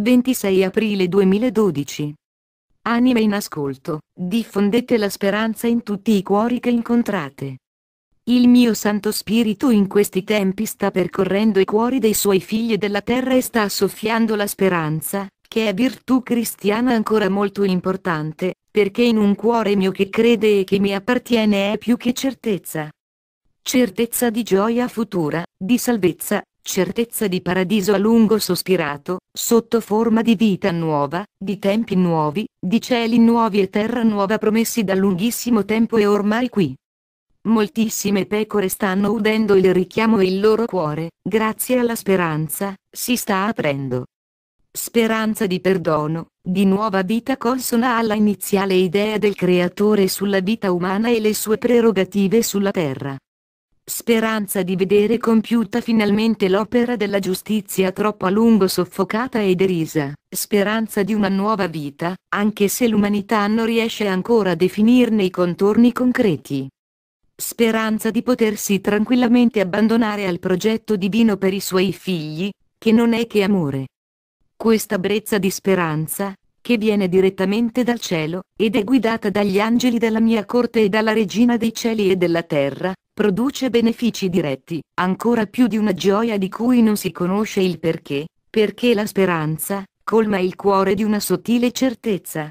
26 aprile 2012. Anime in ascolto, diffondete la speranza in tutti i cuori che incontrate. Il mio Santo Spirito in questi tempi sta percorrendo i cuori dei suoi figli della terra e sta soffiando la speranza, che è virtù cristiana ancora molto importante, perché in un cuore mio che crede e che mi appartiene è più che certezza. Certezza di gioia futura, di salvezza, certezza di paradiso a lungo sospirato, sotto forma di vita nuova, di tempi nuovi, di cieli nuovi e terra nuova promessi da lunghissimo tempo e ormai qui. Moltissime pecore stanno udendo il richiamo e il loro cuore, grazie alla speranza, si sta aprendo. Speranza di perdono, di nuova vita consona alla iniziale idea del Creatore sulla vita umana e le sue prerogative sulla terra speranza di vedere compiuta finalmente l'opera della giustizia troppo a lungo soffocata e derisa, speranza di una nuova vita, anche se l'umanità non riesce ancora a definirne i contorni concreti. Speranza di potersi tranquillamente abbandonare al progetto divino per i suoi figli, che non è che amore. Questa brezza di speranza, che viene direttamente dal cielo, ed è guidata dagli angeli della mia corte e dalla regina dei cieli e della terra, produce benefici diretti, ancora più di una gioia di cui non si conosce il perché, perché la speranza, colma il cuore di una sottile certezza.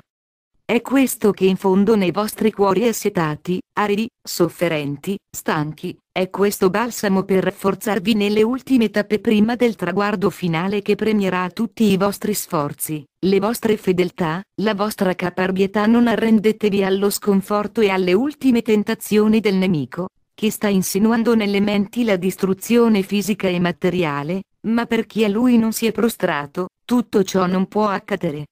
È questo che in fondo nei vostri cuori assetati, aridi, sofferenti, stanchi, è questo balsamo per rafforzarvi nelle ultime tappe prima del traguardo finale che premierà tutti i vostri sforzi, le vostre fedeltà, la vostra caparbietà non arrendetevi allo sconforto e alle ultime tentazioni del nemico, che sta insinuando nelle menti la distruzione fisica e materiale, ma per chi a lui non si è prostrato, tutto ciò non può accadere.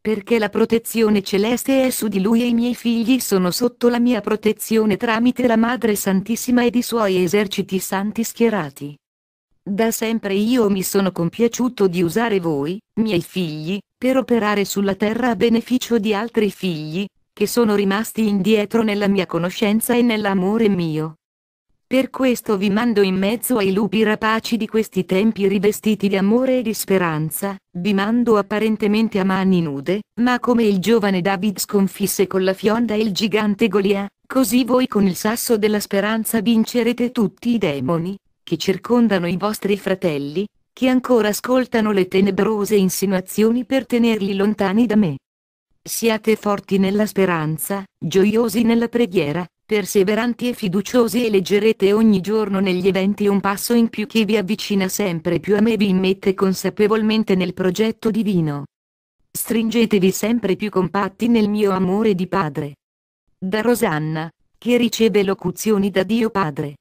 Perché la protezione celeste è su di lui e i miei figli sono sotto la mia protezione tramite la Madre Santissima ed i suoi eserciti santi schierati. Da sempre io mi sono compiaciuto di usare voi, miei figli, per operare sulla terra a beneficio di altri figli, che sono rimasti indietro nella mia conoscenza e nell'amore mio. Per questo vi mando in mezzo ai lupi rapaci di questi tempi rivestiti di amore e di speranza, vi mando apparentemente a mani nude, ma come il giovane David sconfisse con la fionda il gigante Golia, così voi con il sasso della speranza vincerete tutti i demoni, che circondano i vostri fratelli, che ancora ascoltano le tenebrose insinuazioni per tenerli lontani da me. Siate forti nella speranza, gioiosi nella preghiera, perseveranti e fiduciosi e leggerete ogni giorno negli eventi un passo in più che vi avvicina sempre più a me e vi immette consapevolmente nel progetto divino. Stringetevi sempre più compatti nel mio amore di Padre. Da Rosanna, che riceve locuzioni da Dio Padre.